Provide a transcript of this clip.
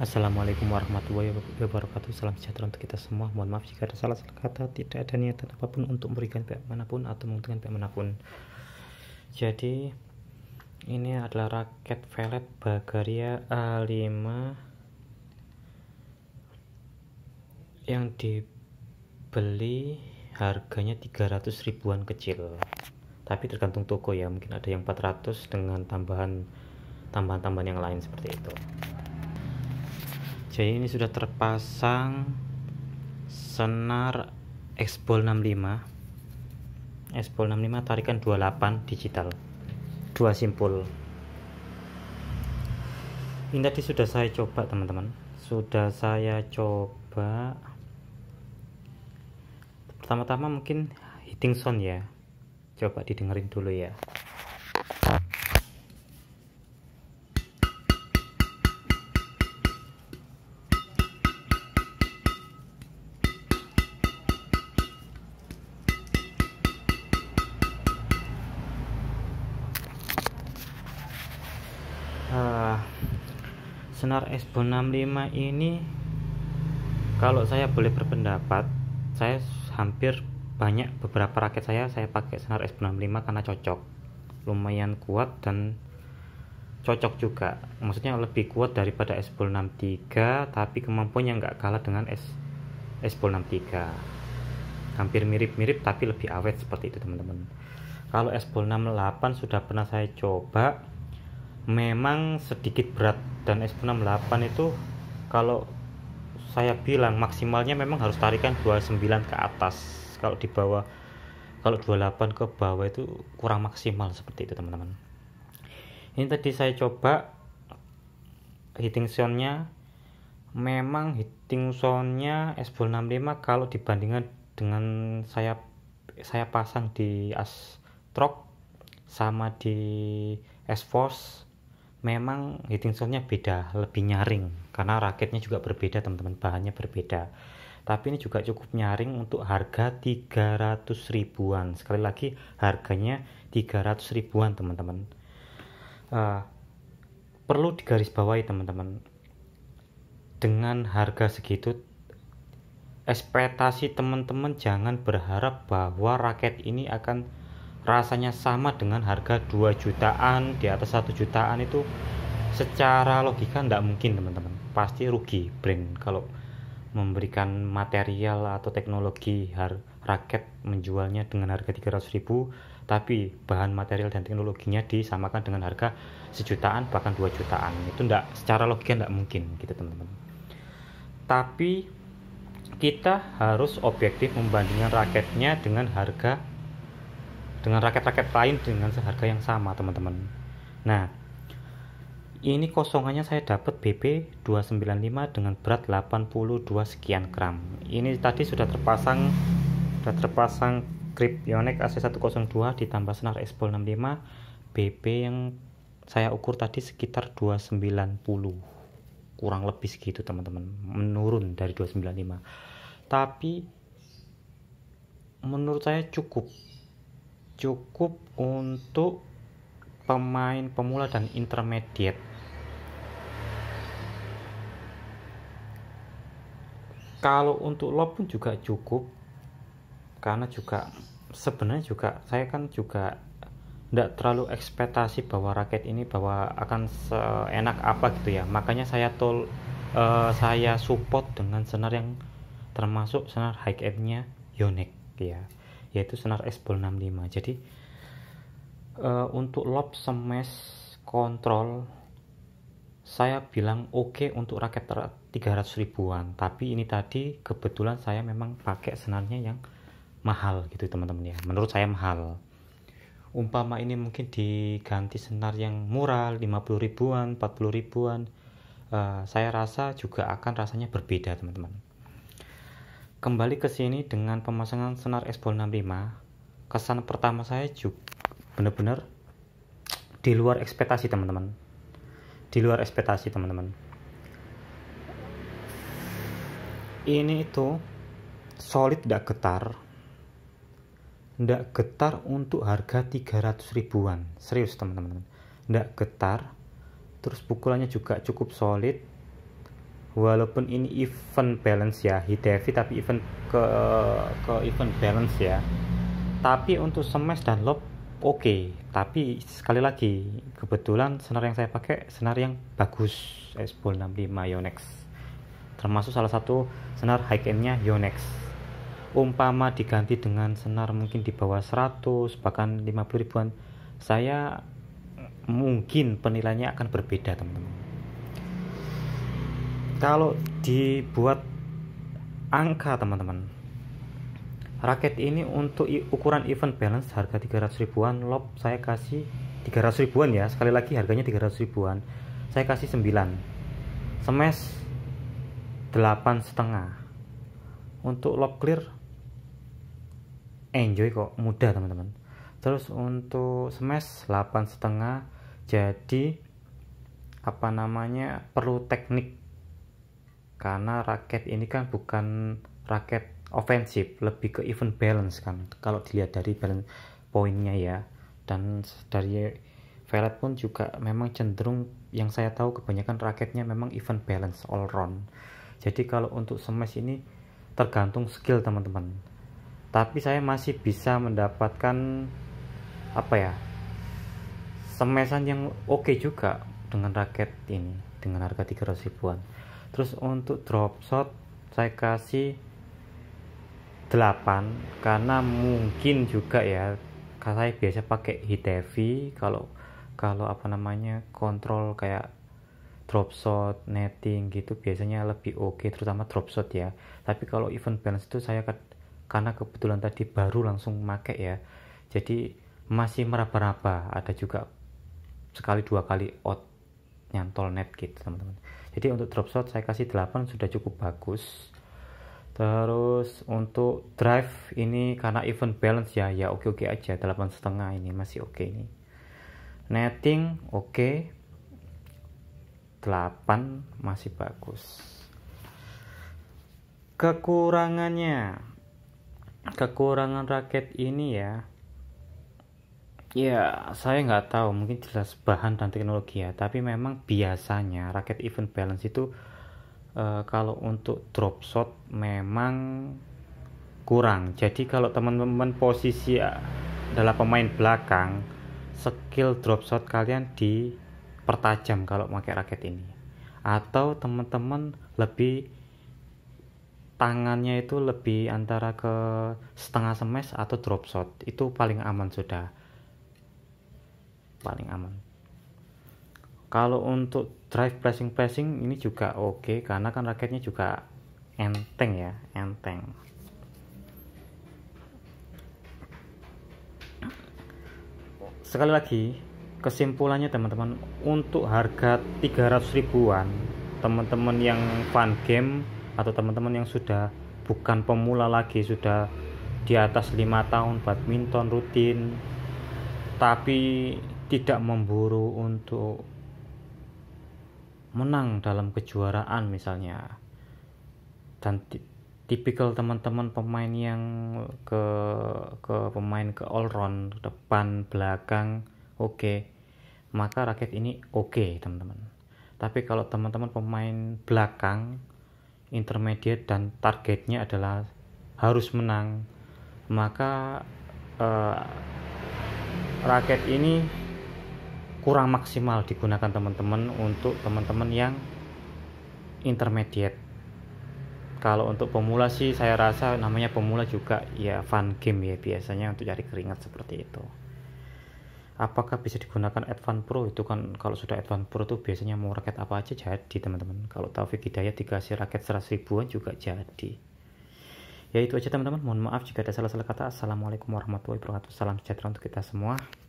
Assalamualaikum warahmatullahi wabarakatuh Salam sejahtera untuk kita semua Mohon maaf jika ada salah kata Tidak ada niatan apapun untuk memberikan pihak manapun Atau menguntungkan pihak manapun Jadi Ini adalah raket velet Bagaria A5 Yang dibeli Harganya 300 ribuan kecil Tapi tergantung toko ya Mungkin ada yang 400 dengan tambahan Tambahan-tambahan yang lain seperti itu Oke, ini sudah terpasang senar Xbol 65. Xbol 65 tarikan 28 digital. Dua simpul. Ini tadi sudah saya coba, teman-teman. Sudah saya coba. Pertama-tama mungkin hitting sound ya. Coba didengerin dulu ya. senar s 65 ini kalau saya boleh berpendapat saya hampir banyak beberapa raket saya saya pakai senar s 65 karena cocok lumayan kuat dan cocok juga maksudnya lebih kuat daripada s 63 tapi kemampuannya nggak kalah dengan S s 63 hampir mirip-mirip tapi lebih awet seperti itu teman-teman kalau s 68 sudah pernah saya coba memang sedikit berat dan S68 itu kalau saya bilang maksimalnya memang harus tarikan 29 ke atas kalau di bawah kalau 28 ke bawah itu kurang maksimal seperti itu teman-teman ini tadi saya coba hitting soundnya memang hitting soundnya s 65 kalau dibandingkan dengan saya saya pasang di as sama di S force memang hitting soundnya beda lebih nyaring karena raketnya juga berbeda teman-teman bahannya berbeda tapi ini juga cukup nyaring untuk harga 300 ribuan sekali lagi harganya 300 ribuan teman-teman uh, perlu digarisbawahi teman-teman dengan harga segitu ekspektasi teman-teman jangan berharap bahwa raket ini akan rasanya sama dengan harga 2 jutaan di atas 1 jutaan itu secara logika tidak mungkin teman-teman pasti rugi brand kalau memberikan material atau teknologi har raket menjualnya dengan harga 300 ribu tapi bahan material dan teknologinya disamakan dengan harga sejutaan bahkan 2 jutaan itu tidak secara logika tidak mungkin gitu teman-teman tapi kita harus objektif membandingkan raketnya dengan harga dengan raket-raket lain dengan seharga yang sama teman-teman nah ini kosongannya saya dapat BP 295 dengan berat 82 sekian gram ini tadi sudah terpasang sudah terpasang grip Yonex AC102 ditambah senar s 65 BP yang saya ukur tadi sekitar 290 kurang lebih segitu teman-teman menurun dari 295 tapi menurut saya cukup cukup untuk pemain pemula dan intermediate. Kalau untuk lob pun juga cukup karena juga sebenarnya juga saya kan juga tidak terlalu ekspektasi bahwa raket ini bahwa akan seenak apa gitu ya makanya saya tol uh, saya support dengan senar yang termasuk senar high end nya Yonex ya yaitu senar s 65 jadi uh, untuk lob semes kontrol saya bilang oke okay untuk raket 300 ribuan tapi ini tadi kebetulan saya memang pakai senarnya yang mahal gitu teman-teman ya menurut saya mahal umpama ini mungkin diganti senar yang murah 50 ribuan 40 ribuan uh, saya rasa juga akan rasanya berbeda teman-teman Kembali ke sini dengan pemasangan senar s 65. Kesan pertama saya juga benar-benar di luar ekspektasi teman-teman. Di luar ekspektasi teman-teman. Ini itu solid tidak getar. Tidak getar untuk harga 300 ribuan. Serius teman-teman. Tidak getar. Terus pukulannya juga cukup solid walaupun ini event balance ya Hidevi tapi event ke ke event balance ya tapi untuk smash dan lob oke okay. tapi sekali lagi kebetulan senar yang saya pakai senar yang bagus s 65 Yonex termasuk salah satu senar high end nya Yonex umpama diganti dengan senar mungkin di bawah 100 bahkan 50 ribuan saya mungkin penilainya akan berbeda teman-teman kalau dibuat angka teman-teman raket ini untuk ukuran event balance harga 300 ribuan lob saya kasih 300 ribuan ya sekali lagi harganya 300 ribuan saya kasih 9 semes 8 setengah untuk lob clear enjoy kok mudah teman-teman terus untuk semes 8 setengah jadi apa namanya perlu teknik karena raket ini kan bukan raket ofensif lebih ke even balance kan kalau dilihat dari balance poinnya ya dan dari Velet pun juga memang cenderung yang saya tahu kebanyakan raketnya memang even balance all round jadi kalau untuk smash ini tergantung skill teman-teman tapi saya masih bisa mendapatkan apa ya semesan yang oke okay juga dengan raket ini dengan harga 300 ribuan terus untuk drop shot saya kasih 8 karena mungkin juga ya karena saya biasa pakai hit heavy kalau kalau apa namanya kontrol kayak drop shot netting gitu biasanya lebih oke okay, terutama drop shot ya tapi kalau event balance itu saya karena kebetulan tadi baru langsung make ya jadi masih meraba-raba ada juga sekali dua kali out nyantol net gitu teman-teman jadi untuk drop shot saya kasih 8 sudah cukup bagus terus untuk drive ini karena event balance ya ya oke oke aja 8 setengah ini masih oke ini netting oke okay. 8 masih bagus kekurangannya kekurangan raket ini ya Ya, saya nggak tahu, mungkin jelas bahan dan teknologi ya, tapi memang biasanya raket event balance itu e, kalau untuk drop shot memang kurang. Jadi kalau teman-teman posisi eh, adalah pemain belakang, skill drop shot kalian dipertajam kalau pakai raket ini. Atau teman-teman lebih tangannya itu lebih antara ke setengah smash atau drop shot itu paling aman sudah paling aman kalau untuk drive pressing pressing ini juga oke okay, karena kan raketnya juga enteng ya enteng sekali lagi kesimpulannya teman-teman untuk harga 300 ribuan teman-teman yang fan game atau teman-teman yang sudah bukan pemula lagi sudah di atas 5 tahun badminton rutin tapi tidak memburu untuk menang dalam kejuaraan misalnya dan tipikal teman-teman pemain yang ke ke pemain ke all round depan belakang oke okay, maka raket ini oke okay, teman-teman tapi kalau teman-teman pemain belakang intermediate dan targetnya adalah harus menang maka uh, raket ini kurang maksimal digunakan teman-teman untuk teman-teman yang intermediate kalau untuk pemula sih saya rasa namanya pemula juga ya fun game ya biasanya untuk cari keringat seperti itu apakah bisa digunakan Advan Pro itu kan kalau sudah Advan Pro tuh biasanya mau raket apa aja jadi teman-teman kalau Taufik Hidayat dikasih raket 100 ribuan juga jadi ya itu aja teman-teman mohon maaf jika ada salah-salah kata assalamualaikum warahmatullahi wabarakatuh salam sejahtera untuk kita semua